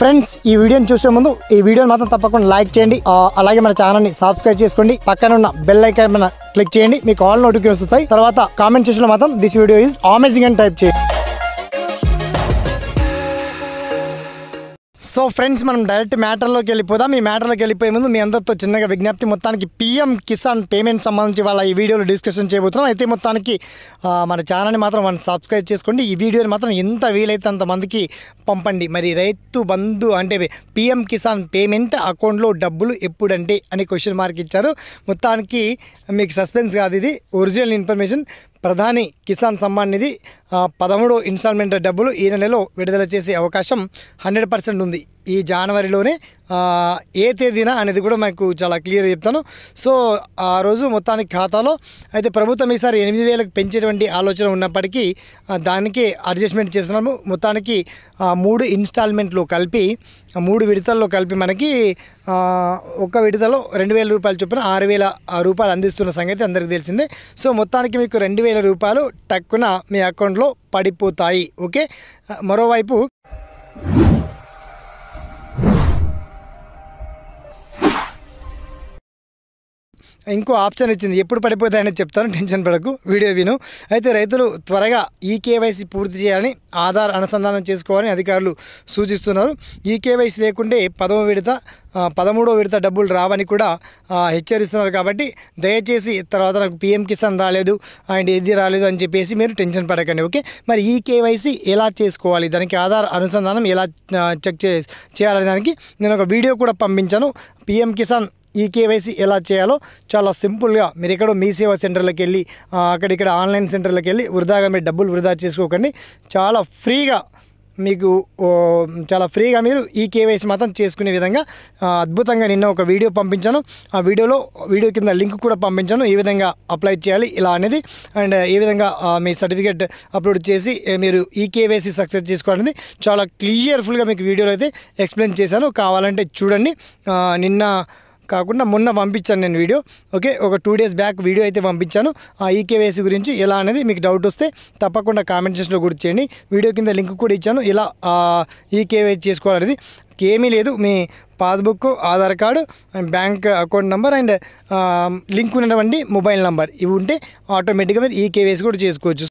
friends ఈ వీడియోని చూసే ముందు ఈ వీడియోని మాత్రం తప్పకుండా లైక్ చేయండి అలాగే మన ఛానల్ని సబ్స్క్రైబ్ చేసుకోండి పక్కన ఉన్న బెల్ ఐకాన్ క్లిక్ చేయండి మీకు ఆల్ నోటిఫికేషన్ వస్తాయి తర్వాత కామెంట్ చేసిన మాత్రం దిస్ వీడియో ఇస్ అమేజింగ్ అని టైప్ చేయండి సో ఫ్రెండ్స్ మనం డైరెక్ట్ మ్యాటర్లోకి వెళ్ళిపోదాం ఈ మ్యాటర్లోకి వెళ్ళిపోయే ముందు మీ అందరితో చిన్నగా విజ్ఞప్తి మొత్తానికి పీఎం కిసాన్ పేమెంట్ సంబంధించి వాళ్ళ ఈ వీడియోలో డిస్కషన్ చేయబోతున్నాం అయితే మొత్తానికి మన ఛానల్ని మాత్రం మనం సబ్స్క్రైబ్ చేసుకోండి ఈ వీడియోని మాత్రం ఎంత వీలైతే అంతమందికి పంపండి మరి రైతు బంధు అంటే పీఎం కిసాన్ పేమెంట్ అకౌంట్లో డబ్బులు ఎప్పుడంటే అని క్వశ్చన్ మార్క్ ఇచ్చారు మొత్తానికి మీకు సస్పెన్స్ కాదు ఇది ఒరిజినల్ ఇన్ఫర్మేషన్ ప్రధాని కిసాన్ సమ్మాన్ నిధి పదమూడు ఇన్స్టాల్మెంట్ డబ్బులు ఈ నెలలో విడుదల చేసే అవకాశం హండ్రెడ్ పర్సెంట్ ఉంది ఈ జనవరిలోనే ఏ తేదీన అనేది కూడా మాకు చాలా క్లియర్గా చెప్తాను సో ఆ రోజు మొత్తానికి ఖాతాలో అయితే ప్రభుత్వం ఈసారి ఎనిమిది వేలకు పెంచేటువంటి ఆలోచన ఉన్నప్పటికీ దానికి అడ్జస్ట్మెంట్ చేస్తున్నాము మొత్తానికి మూడు ఇన్స్టాల్మెంట్లు కలిపి మూడు విడతల్లో కలిపి మనకి ఒక్క విడతలో రెండు వేల రూపాయలు చొప్పున ఆరు వేల రూపాయలు అందిస్తున్న సంగతి అందరికీ తెలిసిందే సో మొత్తానికి మీకు రెండు వేల రూపాయలు టక్కున మీ అకౌంట్లో పడిపోతాయి ఓకే మరోవైపు ఇంకో ఆప్షన్ ఇచ్చింది ఎప్పుడు పడిపోతాయని చెప్తాను టెన్షన్ పడకు వీడియో విను అయితే రైతులు త్వరగా ఈ కేవైసీ పూర్తి చేయాలని ఆధార్ అనుసంధానం చేసుకోవాలని అధికారులు సూచిస్తున్నారు ఈ కేవైసీ లేకుంటే పదవ విడత పదమూడో విడత డబ్బులు రావని కూడా హెచ్చరిస్తున్నారు కాబట్టి దయచేసి తర్వాత నాకు పిఎం కిసాన్ రాలేదు అండ్ ఏది రాలేదు అని చెప్పేసి మీరు టెన్షన్ పడకండి ఓకే మరి ఈ కేవైసీ ఎలా చేసుకోవాలి దానికి ఆధార్ అనుసంధానం ఎలా చెక్ చేయాలనే దానికి నేను ఒక వీడియో కూడా పంపించాను పిఎం కిసాన్ ఈ కేవైసీ ఎలా చేయాలో చాలా సింపుల్గా మీరు ఎక్కడో మీ సేవా సెంటర్లకు వెళ్ళి అక్కడిక్కడ ఆన్లైన్ సెంటర్లకు వెళ్ళి వృధాగా మీరు డబ్బులు వృధా చేసుకోకండి చాలా ఫ్రీగా మీకు చాలా ఫ్రీగా మీరు ఈ కేవైసీ మాత్రం చేసుకునే విధంగా అద్భుతంగా నిన్న ఒక వీడియో పంపించాను ఆ వీడియోలో వీడియో కింద లింక్ కూడా పంపించాను ఏ విధంగా అప్లై చేయాలి ఇలా అనేది అండ్ ఏ విధంగా మీ సర్టిఫికేట్ అప్లోడ్ చేసి మీరు ఈ కేవైసీ సక్సెస్ చేసుకోవాలనేది చాలా క్లియర్ఫుల్గా మీకు వీడియోలో అయితే ఎక్స్ప్లెయిన్ చేశాను కావాలంటే చూడండి నిన్న కాకుండా మొన్న పంపించాను నేను వీడియో ఓకే ఒక టూ డేస్ బ్యాక్ వీడియో అయితే పంపించాను ఆ ఈకేవైసీ e గురించి ఎలా అనేది మీకు డౌట్ వస్తే తప్పకుండా కామెంట్ సెక్షన్లో గుర్తు చేయండి వీడియో కింద లింక్ కూడా ఇచ్చాను ఇలా ఈకేవైసీ e చేసుకోవాలనేది ఏమీ లేదు మీ passbook Aadhaar card and bank account number and link ఉన్నటువంటి మొబైల్ నెంబర్ ఇవి ఉంటే ఆటోమేటిక్గా మీరు ఈకేవైసీ e కూడా చేసుకోవచ్చు